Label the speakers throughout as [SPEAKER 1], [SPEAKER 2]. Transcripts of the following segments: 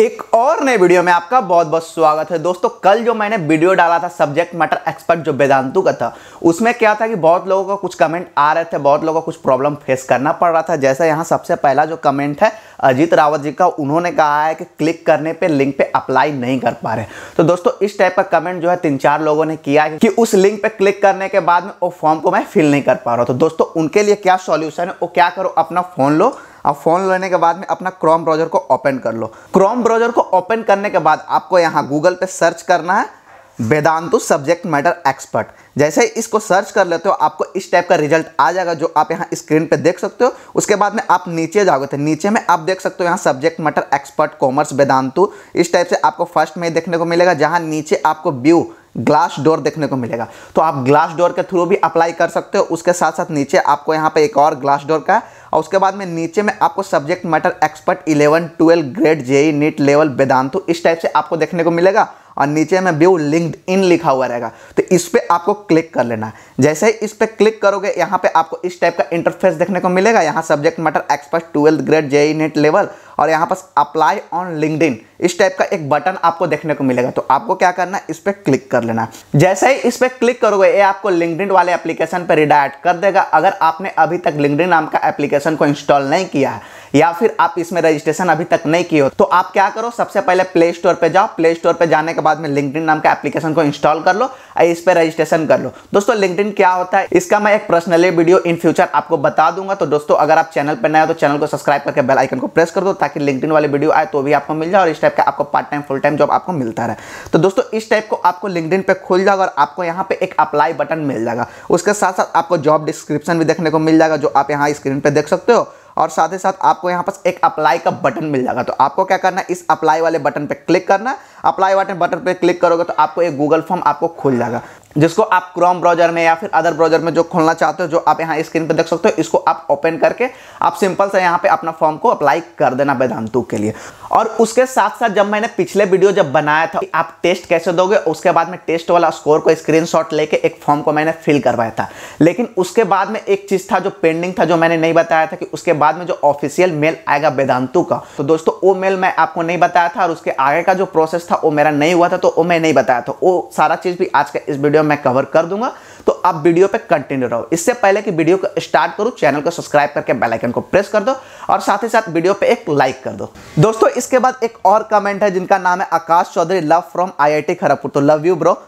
[SPEAKER 1] एक और नए वीडियो में आपका बहुत बहुत स्वागत है दोस्तों कल जो मैंने वीडियो डाला था सब्जेक्ट मैटर एक्सपर्ट जो वेदांतु का था उसमें क्या था कि बहुत लोगों का कुछ कमेंट आ रहे थे बहुत लोगों को कुछ प्रॉब्लम फेस करना पड़ रहा था जैसा यहाँ सबसे पहला जो कमेंट है अजीत रावत जी का उन्होंने कहा है कि क्लिक करने पे लिंक पे अप्लाई नहीं कर पा रहे तो दोस्तों इस टाइप का कमेंट जो है तीन चार लोगों ने किया है कि उस लिंक पे क्लिक करने के बाद में वो फॉर्म को मैं फिल नहीं कर पा रहा तो दोस्तों उनके लिए क्या सॉल्यूशन है वो क्या करो अपना फ़ोन लो आप फ़ोन लेने के बाद में अपना क्रोम ब्राउज़र को ओपन कर लो क्रोम ब्राउज़र को ओपन करने के बाद आपको यहाँ गूगल पे सर्च करना है वेदांतु सब्जेक्ट मैटर एक्सपर्ट जैसे ही इसको सर्च कर लेते हो आपको इस टाइप का रिजल्ट आ जाएगा जो आप यहाँ स्क्रीन पे देख सकते हो उसके बाद में आप नीचे जाओगे तो नीचे में आप देख सकते हो यहाँ subject matter expert commerce Vedantu इस टाइप से आपको फर्स्ट में देखने को मिलेगा जहाँ नीचे आपको व्यू ग्लास डोर देखने को मिलेगा तो आप ग्लास डोर के थ्रू भी अप्लाई कर सकते हो उसके साथ साथ नीचे आपको यहाँ पे एक और ग्लास डोर का और उसके बाद में नीचे में आपको subject matter expert eleven twelve grade JEE NEET level Vedantu इस टाइप से आपको देखने को मिलेगा और नीचे में व्यू लिंक्ड इन लिखा हुआ रहेगा तो इस पर आपको क्लिक कर लेना है जैसे ही इस पर क्लिक करोगे यहाँ पे आपको इस टाइप का इंटरफेस देखने को मिलेगा यहाँ subject matter expert twelfth grade JEE NEET level और यहाँ पर अप्लाई ऑन लिंकड इस टाइप का एक बटन आपको देखने को मिलेगा तो आपको क्या करना है इस पर क्लिक कर लेना जैसे ही इस पर क्लिक करोगे ये आपको लिंकड वाले एप्लीकेशन पर रिडायट कर देगा अगर आपने अभी तक लिंकड नाम का एप्लीकेशन को इंस्टॉल नहीं किया है या फिर आप इसमें रजिस्ट्रेशन अभी तक नहीं किए हो तो आप क्या करो सबसे पहले प्ले स्टोर पर जाओ प्ले स्टोर पर जाने के बाद में लिंकड नाम का एप्लीकेशन को इंस्टॉल कर लो और इस पर रजिस्ट्रेशन कर लो दोस्तों लिंकड क्या होता है इसका मैं एक पर्सनली वीडियो इन फ्यूचर आपको बता दूंगा तो दोस्तों अगर आप चैनल पर नया तो चैनल को सब्सक्राइब करके बेल आइकन को प्रेस कर दो ताकि लिंकड वाले वीडियो आए तो भी आपको मिल जाए और इस टाइप का आपको part time full time job आपको मिलता रहे तो दोस्तों इस टाइप को आपको लिंकड पे खुल जाएगा और आपको यहाँ पे एक अप्लाई बटन मिल जाएगा उसके साथ साथ आपको जॉब डिस्क्रिप्शन भी देखने को मिल जाएगा जो आप यहाँ स्क्रीन पर देख सकते हो और साथ ही साथ आपको यहाँ पर एक अप्लाई का बटन मिल जाएगा तो आपको क्या करना है इस अप्लाई वाले बटन पर क्लिक करना अप्लाई वाटन बटन पर क्लिक करोगे तो आपको एक गूगल फॉर्म आपको खुल जाएगा जिसको आप क्रोम ब्राउजर में या फिर अदर ब्राउजर में जो खोलना चाहते हो जो आप यहाँ स्क्रीन पर देख सकते हो इसको आप ओपन करके आप सिंपल से यहाँ पे अपना फॉर्म को अप्लाई कर देना वेदांतु के लिए और उसके साथ साथ जब मैंने पिछले वीडियो जब बनाया था आप टेस्ट कैसे दोगे उसके बाद में टेस्ट वाला स्कोर को स्क्रीन लेके एक फॉर्म को मैंने फिल करवाया था लेकिन उसके बाद में एक चीज़ था जो पेंडिंग था जो मैंने नहीं बताया था कि उसके बाद में जो ऑफिशियल मेल आएगा वेदांतु का तो दोस्तों वो मेल मैं आपको नहीं बताया था और उसके आगे का जो प्रोसेस था था वो मेरा नहीं हुआ था तो वो मैं नहीं बताया था वो सारा चीज़ भी आज का इस वीडियो में कवर कर दूंगा तो आप वीडियो पे कंटिन्यू रहो इससे पहले कि वीडियो को स्टार्ट करो चैनल को सब्सक्राइब करके बेल आइकन को प्रेस कर दो और साथ ही साथ वीडियो पे एक लाइक कर दो दोस्तों इसके बाद एक और कमेंट है जिनका नाम है Aakash Chaudhary love from I Kharagpur तो लव यू ब्रो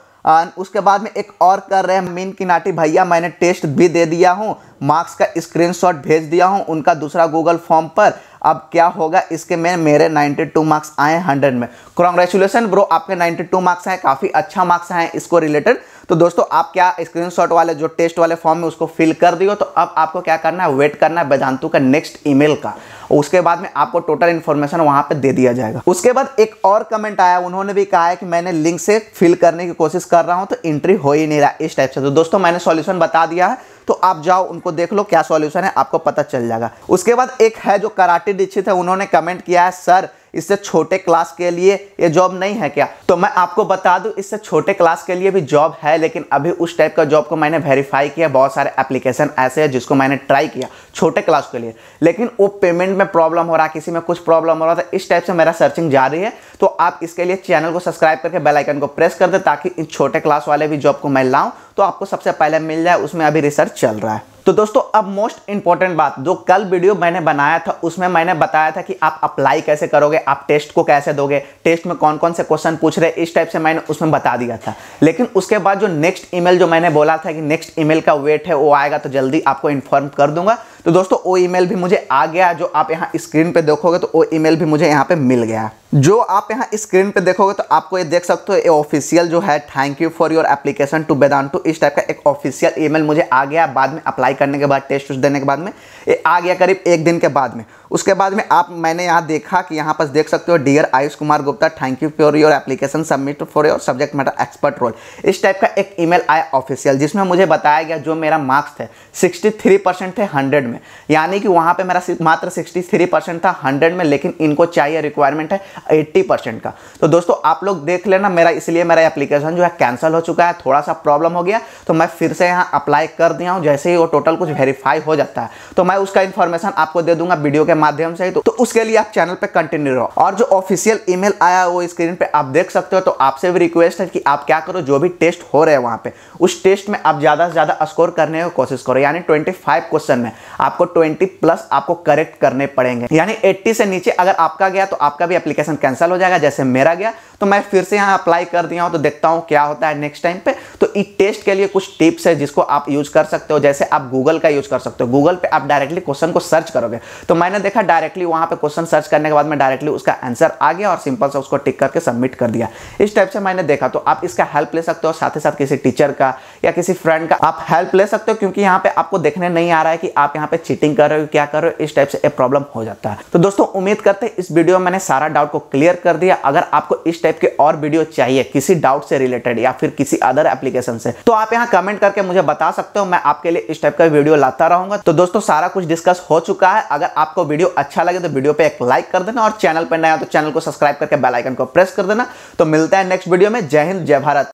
[SPEAKER 1] उसके बाद में एक और कर रहे हैं मीन किनाटी भैया मैंने टेस्ट भी दे दिया हूँ मार्क्स का स्क्रीनशॉट भेज दिया हूँ उनका दूसरा गूगल फॉर्म पर अब क्या होगा इसके में मेरे 92 मार्क्स आए 100 में कॉन्ग्रेचुलेसन ब्रो आपके 92 मार्क्स आए काफ़ी अच्छा मार्क्स आए इसको रिलेटेड तो दोस्तों आप क्या स्क्रीनशॉट वाले जो टेस्ट वाले फॉर्म में उसको फिल कर दियो तो अब आपको क्या करना है वेट करना है बेदांतु का नेक्स्ट ईमेल का और उसके बाद में आपको टोटल इन्फॉर्मेशन वहाँ पर दे दिया जाएगा उसके बाद एक और कमेंट आया उन्होंने भी कहा है कि मैंने लिंक से फिल करने की कोशिश कर रहा हूँ तो एंट्री हो ही नहीं रहा इस टाइप से तो दोस्तों मैंने सॉल्यूशन बता दिया है तो आप जाओ उनको देख लो क्या सॉल्यूशन है आपको पता चल जाएगा उसके बाद एक है जो कराटे दीक्षित है उन्होंने कमेंट किया है सर इससे छोटे क्लास के लिए ये जॉब नहीं है क्या तो मैं आपको बता दूं इससे छोटे क्लास के लिए भी जॉब है लेकिन अभी उस टाइप का जॉब को मैंने वेरीफाई किया बहुत सारे एप्लीकेशन ऐसे है जिसको मैंने ट्राई किया छोटे क्लास के लिए लेकिन वो पेमेंट में प्रॉब्लम हो रहा किसी में कुछ प्रॉब्लम हो रहा था तो इस टाइप से मेरा सर्चिंग जारी है तो आप इसके लिए चैनल को सब्सक्राइब करके बेलाइकन को प्रेस कर दे ताकि इन छोटे क्लास वाले भी जॉब को मैं लाऊँ तो आपको सबसे पहले मिल जाए उसमें अभी रिसर्च चल रहा है तो दोस्तों अब मोस्ट इंपॉर्टेंट बात जो कल वीडियो मैंने बनाया था उसमें मैंने बताया था कि आप अप्लाई कैसे करोगे आप टेस्ट को कैसे दोगे टेस्ट में कौन कौन से क्वेश्चन पूछ रहे इस टाइप से मैंने उसमें बता दिया था लेकिन उसके बाद जो नेक्स्ट ईमेल जो मैंने बोला था कि नेक्स्ट ईमेल का वेट है वो आएगा तो जल्दी आपको इन्फॉर्म कर दूंगा तो दोस्तों वो ईमेल भी मुझे आ गया जो आप यहाँ स्क्रीन पे देखोगे तो वो ईमेल भी मुझे यहाँ पे मिल गया जो आप यहाँ स्क्रीन पे देखोगे तो आपको ये देख सकते हो ये ऑफिशियल जो है thank you for your application to Vedantu इस टाइप का एक ऑफिशियल ईमेल मुझे आ गया बाद में अप्लाई करने के बाद टेस्ट उस्ट देने के बाद में ये आ गया करीब एक दिन के बाद में उसके बाद में आप मैंने यहाँ देखा कि यहाँ पर देख सकते हो dear Ayush Kumar Gupta thank you for your application submit for your subject matter expert role इस टाइप का एक ईमेल आया ऑफिशियल जिसमें मुझे बताया गया जो मेरा मार्क्स थे सिक्सटी परसेंट थे हंड्रेड में में यानी कि वहां पे मेरा मात्र 63 परसेंट था 100 में लेकिन इनको चाहिए रिक्वायरमेंट है 80 परसेंट का तो दोस्तों आप लोग देख लेना मेरा इसलिए मेरा एप्लीकेशन जो है कैंसिल हो चुका है थोड़ा सा प्रॉब्लम हो गया तो मैं फिर से यहाँ अप्लाई कर दिया हूँ जैसे ही वो टोटल कुछ वेरीफाई हो जाता है तो मैं उसका इन्फॉर्मेशन आपको दे दूंगा वीडियो के माध्यम से ही तो, तो उसके लिए आप चैनल पर कंटिन्यू रहो और जो ऑफिशियल ई आया वो स्क्रीन पर आप देख सकते हो तो आपसे भी रिक्वेस्ट है कि आप क्या करो जो भी टेस्ट हो रहे हैं वहाँ पे उस टेस्ट में आप ज़्यादा से ज़्यादा स्कोर करने की कोशिश करो यानी ट्वेंटी क्वेश्चन में आपको 20 प्लस आपको करेक्ट करने पड़ेंगे यानी 80 से नीचे अगर आपका गया तो आपका भी एप्लीकेशन कैंसिल हो जाएगा जैसे मेरा गया तो मैं फिर से यहाँ अप्लाई कर दिया हूँ तो देखता हूँ क्या होता है नेक्स्ट टाइम पे तो इस टेस्ट के लिए कुछ टिप्स है जिसको आप यूज कर सकते हो जैसे आप गूगल का यूज कर सकते हो गूगल पे आप डायरेक्टली क्वेश्चन को सर्च करोगे तो मैंने देखा डायरेक्टली वहाँ पे क्वेश्चन सर्च करने के बाद में डायरेक्टली उसका आंसर आ गया और सिंपल से उसको टिक करके सबमिट कर दिया इस टाइप से मैंने देखा तो आप इसका हेल्प ले सकते हो साथ ही साथ किसी टीचर का या किसी फ्रेंड का आप हेल्प ले सकते हो क्योंकि यहाँ पे आपको देखने नहीं आ रहा है कि आप यहाँ पे चीटिंग कर रहे हो क्या कर रहे हो इस टाइप से प्रॉब्लम हो जाता है तो दोस्तों उम्मीद करते हैं इस वीडियो में मैंने सारा डाउट को क्लियर कर दिया अगर आपको इस टाइप के और वीडियो चाहिए किसी डाउट से रिलेटेड या फिर किसी अदर एप्लीकेशन से तो आप यहाँ कमेंट करके मुझे बता सकते हो मैं आपके लिए इस टाइप का वीडियो लाता रहूंगा तो दोस्तों सारा कुछ डिस्कस हो चुका है अगर आपको वीडियो अच्छा लगे तो वीडियो पे एक लाइक कर देना और चैनल पर नया तो चैनल को सब्सक्राइब करके बेलाइकन को प्रेस कर देना तो मिलता है नेक्स्ट वीडियो में जय हिंद जय भारत